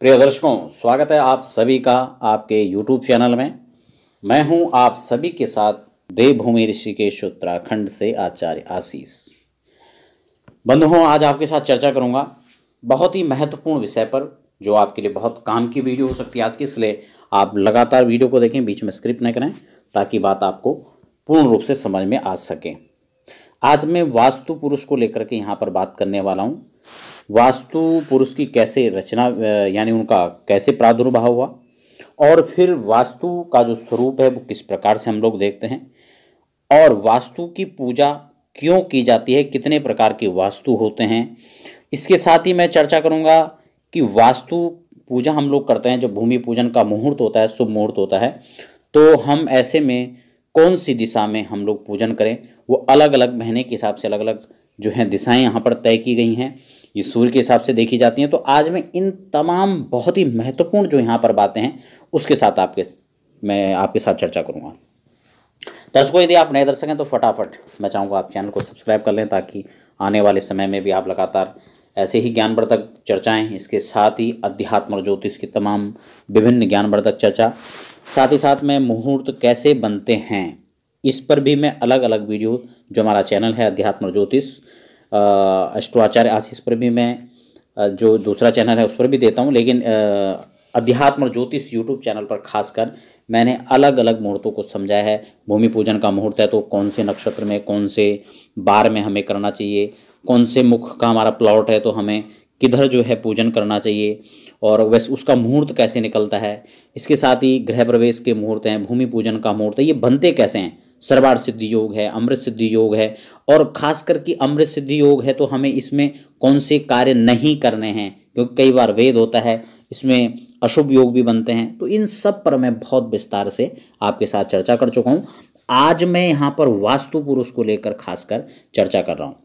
प्रिय दर्शकों स्वागत है आप सभी का आपके यूट्यूब चैनल में मैं हूं आप सभी के साथ देवभूमि ऋषिकेश उत्तराखंड से आचार्य आशीष बंधुओं आज आपके साथ चर्चा करूंगा बहुत ही महत्वपूर्ण विषय पर जो आपके लिए बहुत काम की वीडियो हो सकती है आज की इसलिए आप लगातार वीडियो को देखें बीच में स्क्रिप्ट न करें ताकि बात आपको पूर्ण रूप से समझ में आ सके आज मैं वास्तु पुरुष को लेकर के यहाँ पर बात करने वाला हूँ वास्तु पुरुष की कैसे रचना यानी उनका कैसे प्रादुर्भाव हुआ और फिर वास्तु का जो स्वरूप है वो किस प्रकार से हम लोग देखते हैं और वास्तु की पूजा क्यों की जाती है कितने प्रकार के वास्तु होते हैं इसके साथ ही मैं चर्चा करूंगा कि वास्तु पूजा हम लोग करते हैं जब भूमि पूजन का मुहूर्त होता है शुभ मुहूर्त होता है तो हम ऐसे में कौन सी दिशा में हम लोग पूजन करें वो अलग अलग महीने के हिसाब से अलग अलग जो हैं दिशाएं यहाँ पर तय की गई हैं ये सूर्य के हिसाब से देखी जाती हैं तो आज मैं इन तमाम बहुत ही महत्वपूर्ण जो यहाँ पर बातें हैं उसके साथ आपके मैं आपके साथ चर्चा करूँगा दर्शकों यदि आप नए दर्शक हैं तो फटाफट मैं चाहूँगा आप चैनल को सब्सक्राइब कर लें ताकि आने वाले समय में भी आप लगातार ऐसे ही ज्ञानवर्धक चर्चाएँ इसके साथ ही अध्यात्म और ज्योतिष की तमाम विभिन्न ज्ञानवर्धक चर्चा साथ ही साथ में मुहूर्त कैसे बनते हैं इस पर भी मैं अलग अलग वीडियो जो हमारा चैनल है अध्यात्म और ज्योतिष अष्टाचार्य आशीष पर भी मैं जो दूसरा चैनल है उस पर भी देता हूँ लेकिन अध्यात्म और ज्योतिष यूट्यूब चैनल पर खासकर मैंने अलग अलग मुहूर्तों को समझाया है भूमि पूजन का मुहूर्त है तो कौन से नक्षत्र में कौन से बार में हमें करना चाहिए कौन से मुख का हमारा प्लॉट है तो हमें किधर जो है पूजन करना चाहिए और वैसे उसका मुहूर्त कैसे निकलता है इसके साथ ही गृह प्रवेश के मुहूर्त हैं भूमि पूजन का मुहूर्त है ये बनते कैसे हैं सर्वार सिद्धि योग है अमृत सिद्धि योग है और खास करके अमृत सिद्धि योग है तो हमें इसमें कौन से कार्य नहीं करने हैं क्योंकि कई बार वेद होता है इसमें अशुभ योग भी बनते हैं तो इन सब पर मैं बहुत विस्तार से आपके साथ चर्चा कर चुका हूँ आज मैं यहाँ पर वास्तु पुरुष को लेकर खासकर चर्चा कर रहा हूँ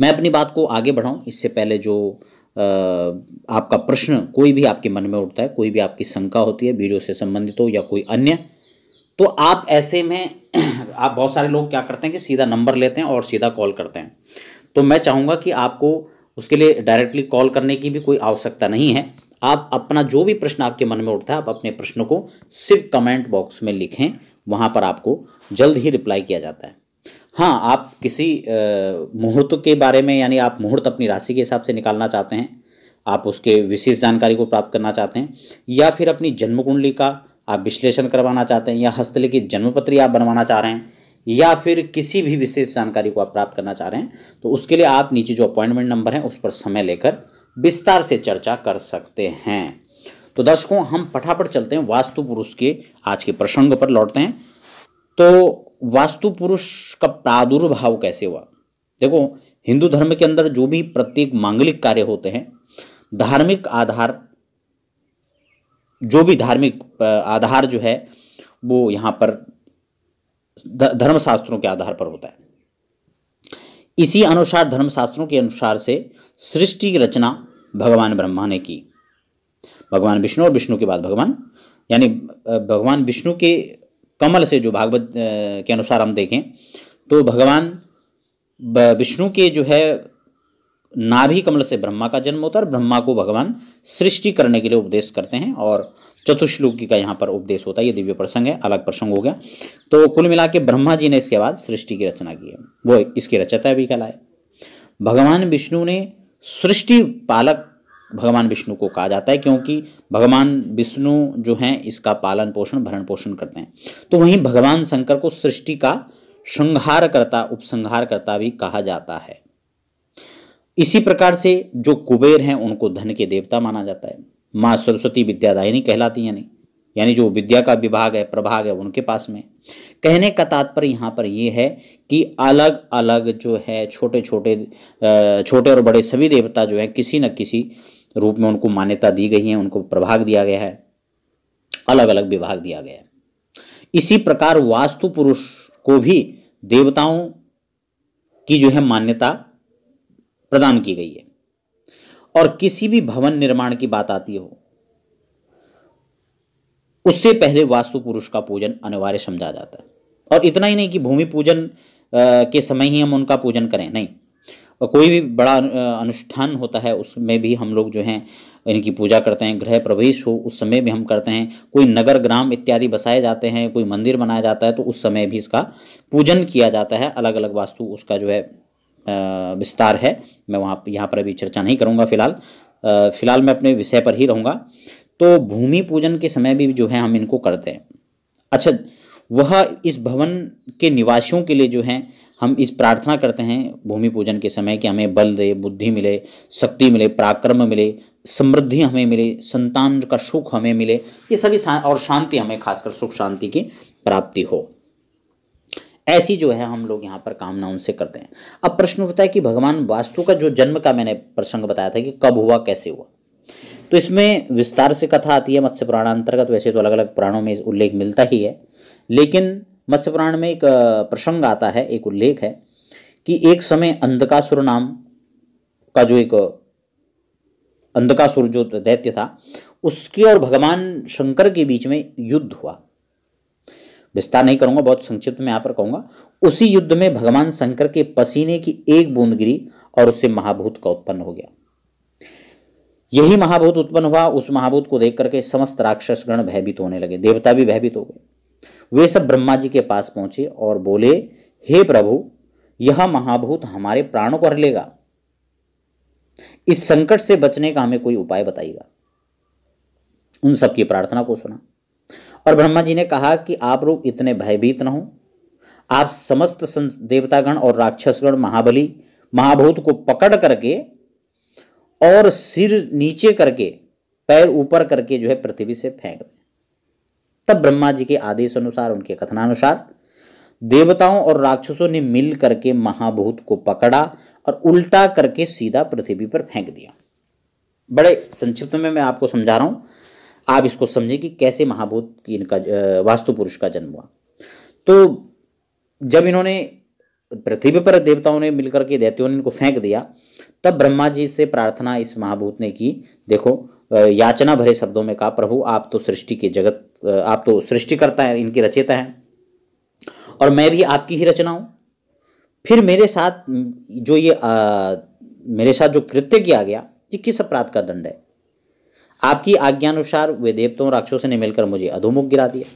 मैं अपनी बात को आगे बढ़ाऊँ इससे पहले जो आपका प्रश्न कोई भी आपके मन में उठता है कोई भी आपकी शंका होती है वीडियो से संबंधित हो या कोई अन्य तो आप ऐसे में आप बहुत सारे लोग क्या करते हैं कि सीधा नंबर लेते हैं और सीधा कॉल करते हैं तो मैं चाहूँगा कि आपको उसके लिए डायरेक्टली कॉल करने की भी कोई आवश्यकता नहीं है आप अपना जो भी प्रश्न आपके मन में उठता है आप अपने प्रश्नों को सिर्फ कमेंट बॉक्स में लिखें वहाँ पर आपको जल्द ही रिप्लाई किया जाता है हाँ आप किसी मुहूर्त के बारे में यानी आप मुहूर्त अपनी राशि के हिसाब से निकालना चाहते हैं आप उसके विशेष जानकारी को प्राप्त करना चाहते हैं या फिर अपनी जन्म कुंडली का आप विश्लेषण करवाना चाहते हैं या हस्तलिखित जन्मपत्री आप बनवाना चाह रहे हैं या फिर किसी भी विशेष जानकारी को आप प्राप्त करना चाह रहे हैं तो उसके लिए आप नीचे जो अपॉइंटमेंट नंबर है उस पर समय लेकर विस्तार से चर्चा कर सकते हैं तो दर्शकों हम फटाफट चलते हैं वास्तु पुरुष के आज के प्रसंग पर लौटते हैं तो वास्तु पुरुष का प्रादुर्भाव कैसे हुआ देखो हिंदू धर्म के अंदर जो भी प्रत्येक मांगलिक कार्य होते हैं धार्मिक आधार जो भी धार्मिक आधार जो है वो यहाँ पर धर्मशास्त्रों के आधार पर होता है इसी अनुसार धर्मशास्त्रों के अनुसार से सृष्टि की रचना भगवान ब्रह्मा ने की भगवान विष्णु और विष्णु के बाद भगवान यानी भगवान विष्णु के कमल से जो भागवत के अनुसार हम देखें तो भगवान विष्णु के जो है नाभि कमल से ब्रह्मा का जन्म होता है और ब्रह्मा को भगवान सृष्टि करने के लिए उपदेश करते हैं और चतुश्लोकी का यहाँ पर उपदेश होता है ये दिव्य प्रसंग है अलग प्रसंग हो गया तो कुल मिला के ब्रह्मा जी ने इसके बाद सृष्टि की रचना की है वो इसकी रचता भी कहलाए भगवान विष्णु ने सृष्टि पालक भगवान विष्णु को कहा जाता है क्योंकि भगवान विष्णु जो हैं इसका पालन पोषण भरण पोषण करते हैं तो वहीं भगवान शंकर को सृष्टि का श्रृंगार करता उपसंहार करता भी कहा जाता है इसी प्रकार से जो कुबेर हैं उनको धन के देवता माना जाता है माँ सरस्वती विद्यादायिनी कहलाती यानी यानी जो विद्या का विभाग है प्रभाग है उनके पास में कहने का तात्पर्य यहाँ पर यह है कि अलग अलग जो है छोटे छोटे छोटे और बड़े सभी देवता जो है किसी न किसी रूप में उनको मान्यता दी गई है उनको प्रभाग दिया गया है अलग अलग विभाग दिया गया है इसी प्रकार वास्तु पुरुष को भी देवताओं की जो है मान्यता प्रदान की गई है और किसी भी भवन निर्माण की बात आती हो उससे पहले वास्तु पुरुष का पूजन अनिवार्य समझा जाता है और इतना ही नहीं कि भूमि पूजन के समय ही हम उनका पूजन करें नहीं और कोई भी बड़ा अनुष्ठान होता है उसमें भी हम लोग जो हैं इनकी पूजा करते हैं गृह प्रवेश हो उस समय भी हम करते हैं कोई नगर ग्राम इत्यादि बसाए जाते हैं कोई मंदिर बनाया जाता है तो उस समय भी इसका पूजन किया जाता है अलग अलग वास्तु उसका जो है विस्तार है मैं वहाँ यहाँ पर अभी चर्चा नहीं करूँगा फिलहाल फिलहाल मैं अपने विषय पर ही रहूँगा तो भूमि पूजन के समय भी जो है हम इनको करते हैं अच्छा वह इस भवन के निवासियों के लिए जो है हम इस प्रार्थना करते हैं भूमि पूजन के समय कि हमें बल दे बुद्धि मिले शक्ति मिले पराक्रम मिले समृद्धि हमें मिले संतान का सुख हमें मिले ये सभी और शांति हमें खासकर सुख शांति की प्राप्ति हो ऐसी जो है हम लोग यहाँ पर कामना उनसे करते हैं अब प्रश्न उठता है कि भगवान वास्तु का जो जन्म का मैंने प्रसंग बताया था कि कब हुआ कैसे हुआ तो इसमें विस्तार से कथा आती है मत्स्य पुराण अंतर्गत वैसे तो अलग अलग पुराणों में उल्लेख मिलता ही है लेकिन मत्स्य पुराण में एक प्रसंग आता है एक उल्लेख है कि एक समय अंधकासुर नाम का जो एक अंधकासुर जो दैत्य था उसके और भगवान शंकर के बीच में युद्ध हुआ विस्तार नहीं करूंगा बहुत संक्षिप्त में यहां पर कहूंगा उसी युद्ध में भगवान शंकर के पसीने की एक बूंद गिरी और उससे महाभूत का उत्पन्न हो गया यही महाभूत उत्पन्न हुआ उस महाभूत को देख करके समस्त राक्षस गण भयभीत होने लगे देवता भी भयभीत हो गए वे सब ब्रह्मा जी के पास पहुंचे और बोले हे प्रभु यह महाभूत हमारे प्राणों को हर लेगा इस संकट से बचने का हमें कोई उपाय बताइएगा उन सबकी प्रार्थना को सुना और ब्रह्मा जी ने कहा कि आप लोग इतने भयभीत न हो आप समस्त देवतागण और राक्षसगण महाबली महाभूत को पकड़ करके और सिर नीचे करके पैर ऊपर करके जो है पृथ्वी से फेंक दें तब ब्रह्मा जी के आदेश अनुसार उनके कथनानुसार देवताओं और राक्षसों ने मिल करके महाभूत को पकड़ा और उल्टा करके सीधा पृथ्वी पर फेंक दिया बड़े संक्षिप्त में मैं आपको समझा रहा हूं आप इसको समझें कि कैसे महाभूत की इनका वास्तु पुरुष का जन्म हुआ तो जब इन्होंने पृथ्वी पर देवताओं ने मिलकर के दैत्यों ने इनको फेंक दिया तब ब्रह्मा जी से प्रार्थना इस महाभूत ने की देखो याचना भरे शब्दों में कहा प्रभु आप तो सृष्टि के जगत आप तो सृष्टिकर्ता हैं इनकी रचयता हैं और मैं भी आपकी ही रचना हूँ फिर मेरे साथ जो ये आ, मेरे साथ जो कृत्य किया गया ये किस अपराध का दंड है आपकी आज्ञानुसार वे देवताओं राक्षसों ने मिलकर मुझे अधोमुख गिरा दिया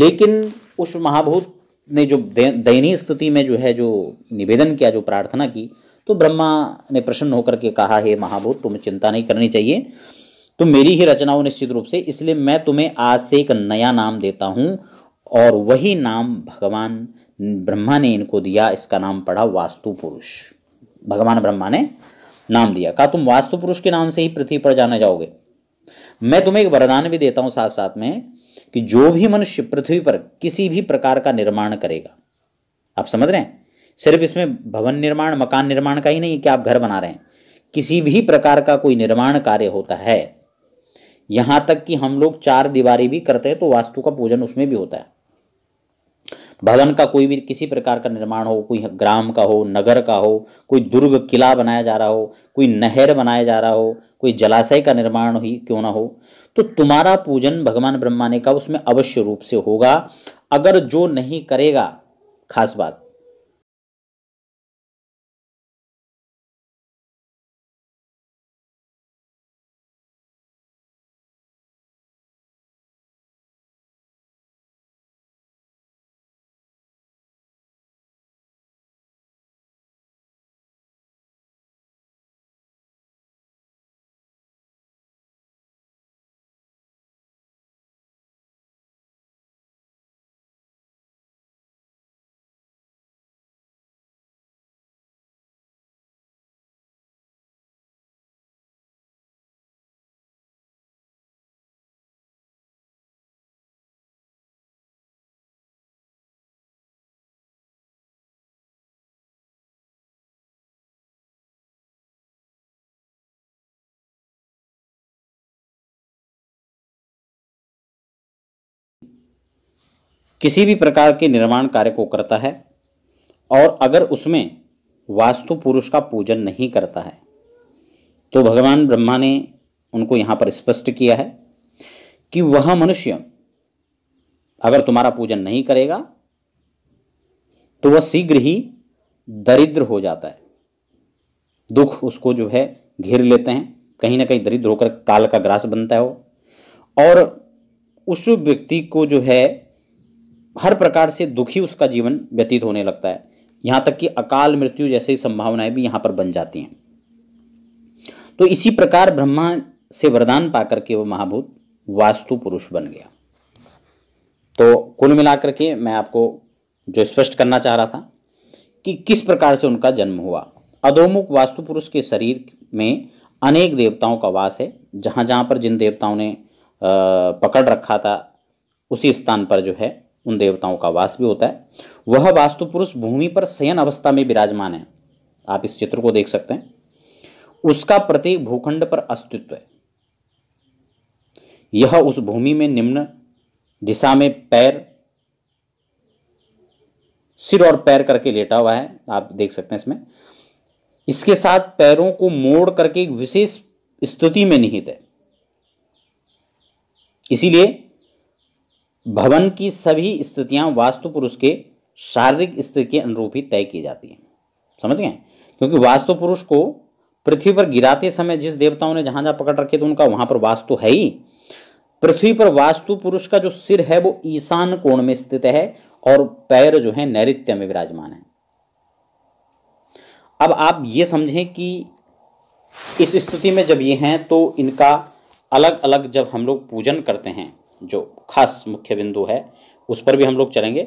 लेकिन उस महाभूत ने जो दयनीय स्थिति में जो है जो निवेदन किया जो प्रार्थना की तो ब्रह्मा ने प्रसन्न होकर के कहा हे महाभूत तुम्हें चिंता नहीं करनी चाहिए तो मेरी ही रचनाओं निश्चित रूप से इसलिए मैं तुम्हें आज से एक नया नाम देता हूँ और वही नाम भगवान ब्रह्मा ने इनको दिया इसका नाम पड़ा वास्तु पुरुष भगवान ब्रह्मा ने नाम दिया कहा तुम वास्तु पुरुष के नाम से ही पृथ्वी पर जाने जाओगे मैं तुम्हें एक वरदान भी देता हूं साथ साथ में कि जो भी मनुष्य पृथ्वी पर किसी भी प्रकार का निर्माण करेगा आप समझ रहे हैं सिर्फ इसमें भवन निर्माण मकान निर्माण का ही नहीं कि आप घर बना रहे हैं किसी भी प्रकार का कोई निर्माण कार्य होता है यहां तक कि हम लोग चार दीवारी भी करते हैं तो वास्तु का पूजन उसमें भी होता है भवन का कोई भी किसी प्रकार का निर्माण हो कोई ग्राम का हो नगर का हो कोई दुर्ग किला बनाया जा रहा हो कोई नहर बनाया जा रहा हो कोई जलाशय का निर्माण ही क्यों ना हो तो तुम्हारा पूजन भगवान ब्रह्मा ने का उसमें अवश्य रूप से होगा अगर जो नहीं करेगा खास बात किसी भी प्रकार के निर्माण कार्य को करता है और अगर उसमें वास्तु पुरुष का पूजन नहीं करता है तो भगवान ब्रह्मा ने उनको यहां पर स्पष्ट किया है कि वह मनुष्य अगर तुम्हारा पूजन नहीं करेगा तो वह शीघ्र ही दरिद्र हो जाता है दुख उसको जो है घेर लेते हैं कहीं ना कहीं दरिद्र होकर काल का ग्रास बनता है वो और उस व्यक्ति को जो है हर प्रकार से दुखी उसका जीवन व्यतीत होने लगता है यहाँ तक कि अकाल मृत्यु जैसी संभावनाएं भी यहाँ पर बन जाती हैं तो इसी प्रकार ब्रह्मा से वरदान पाकर के वह महाभूत वास्तु पुरुष बन गया तो कुल मिलाकर के मैं आपको जो स्पष्ट करना चाह रहा था कि किस प्रकार से उनका जन्म हुआ अधोमुख वास्तु पुरुष के शरीर में अनेक देवताओं का वास है जहाँ जहाँ पर जिन देवताओं ने पकड़ रखा था उसी स्थान पर जो है उन देवताओं का वास भी होता है वह वास्तु पुरुष भूमि पर शयन अवस्था में विराजमान है आप इस चित्र को देख सकते हैं उसका प्रत्येक भूखंड पर अस्तित्व है यह उस भूमि में निम्न दिशा में पैर सिर और पैर करके लेटा हुआ है आप देख सकते हैं इसमें इसके साथ पैरों को मोड़ करके एक विशेष स्थिति में निहित है इसीलिए भवन की सभी स्थितियां वास्तु पुरुष के शारीरिक स्थिति के अनुरूप ही तय की जाती हैं समझ गए क्योंकि वास्तु पुरुष को पृथ्वी पर गिराते समय जिस देवताओं ने जहां जहां पकड़ रखे थे उनका वहां पर वास्तु है ही पृथ्वी पर वास्तु पुरुष का जो सिर है वो ईशान कोण में स्थित है और पैर जो है नैत्य में विराजमान है अब आप ये समझें कि इस स्थिति में जब ये हैं तो इनका अलग अलग जब हम लोग पूजन करते हैं जो खास मुख्य बिंदु है उस पर भी हम लोग चलेंगे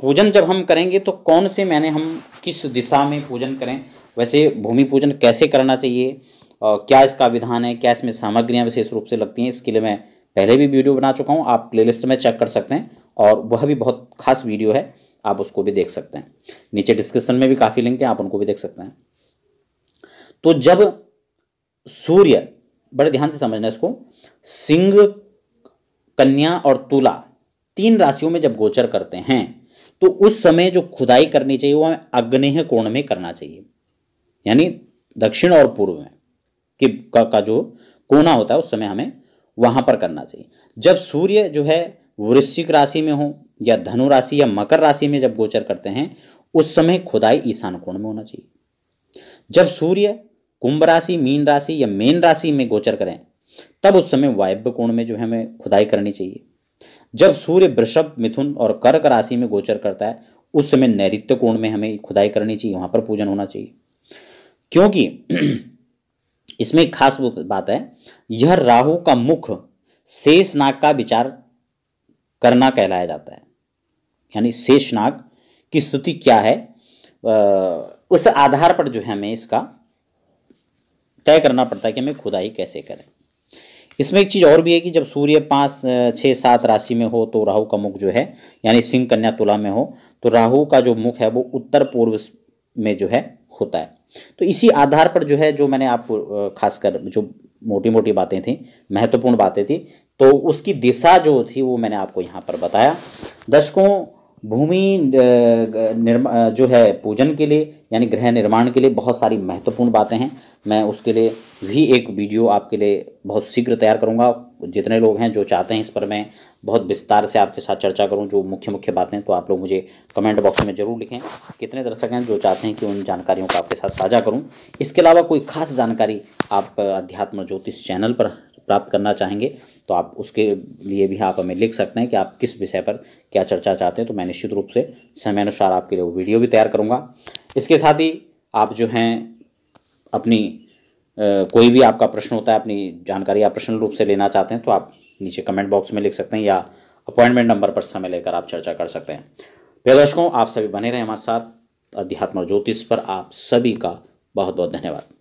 पूजन जब हम करेंगे तो कौन से मैंने हम किस दिशा में पूजन करें वैसे भूमि पूजन कैसे करना चाहिए और क्या इसका विधान है क्या इसमें सामग्रियां विशेष रूप से लगती हैं इसके लिए मैं पहले भी वीडियो बना चुका हूं आप प्लेलिस्ट में चेक कर सकते हैं और वह भी बहुत खास वीडियो है आप उसको भी देख सकते हैं नीचे डिस्क्रिप्शन में भी काफ़ी लिंक है आप उनको भी देख सकते हैं तो जब सूर्य बड़े ध्यान से समझना इसको सिंह कन्या और तुला तीन राशियों में जब गोचर करते हैं तो उस समय जो खुदाई करनी चाहिए वह अग्नेह कोण में करना चाहिए यानी दक्षिण और पूर्व में कि का, का जो कोना होता है उस समय हमें वहां पर करना चाहिए जब सूर्य जो है वृश्चिक राशि में हो या धनु राशि या मकर राशि में जब गोचर करते हैं उस समय खुदाई ईशान कोण में होना चाहिए जब सूर्य कुंभ राशि मीन राशि या मेन राशि में गोचर करें तब उस समय वायव्य कोण में जो है हमें खुदाई करनी चाहिए जब सूर्य वृषभ मिथुन और कर्क राशि में गोचर करता है उस समय नैत्य कोण में हमें खुदाई करनी चाहिए वहां पर पूजन होना चाहिए क्योंकि इसमें एक खास बात है यह राहु का मुख शेष नाग का विचार करना कहलाया जाता है यानी शेष नाग की स्तुति क्या है उस आधार पर जो है हमें इसका तय करना पड़ता है कि हमें खुदाई कैसे करें इसमें एक चीज़ और भी है कि जब सूर्य पाँच छः सात राशि में हो तो राहु का मुख जो है यानी सिंह कन्या तुला में हो तो राहु का जो मुख है वो उत्तर पूर्व में जो है होता है तो इसी आधार पर जो है जो मैंने आपको खासकर जो मोटी मोटी बातें थी महत्वपूर्ण बातें थी तो उसकी दिशा जो थी वो मैंने आपको यहाँ पर बताया दर्शकों भूमि निर्मा जो है पूजन के लिए यानी गृह निर्माण के लिए बहुत सारी महत्वपूर्ण बातें हैं मैं उसके लिए भी एक वीडियो आपके लिए बहुत शीघ्र तैयार करूंगा जितने लोग हैं जो चाहते हैं इस पर मैं बहुत विस्तार से आपके साथ चर्चा करूं जो मुख्य मुख्य बातें तो आप लोग मुझे कमेंट बॉक्स में ज़रूर लिखें कितने दर्शक हैं जो चाहते हैं कि उन जानकारियों को आपके साथ साझा करूँ इसके अलावा कोई खास जानकारी आप अध्यात्म ज्योतिष चैनल पर प्राप्त करना चाहेंगे तो आप उसके लिए भी आप हमें लिख सकते हैं कि आप किस विषय पर क्या चर्चा चाहते हैं तो मैं निश्चित रूप से समय अनुसार आपके लिए वो वीडियो भी तैयार करूँगा इसके साथ ही आप जो हैं अपनी कोई भी आपका प्रश्न होता है अपनी जानकारी आप प्रश्न रूप से लेना चाहते हैं तो आप नीचे कमेंट बॉक्स में लिख सकते हैं या अपॉइंटमेंट नंबर पर समय लेकर आप चर्चा कर सकते हैं प्रिय दर्शकों आप सभी बने रहें हमारे साथ अध्यात्म और ज्योतिष पर आप सभी का बहुत बहुत धन्यवाद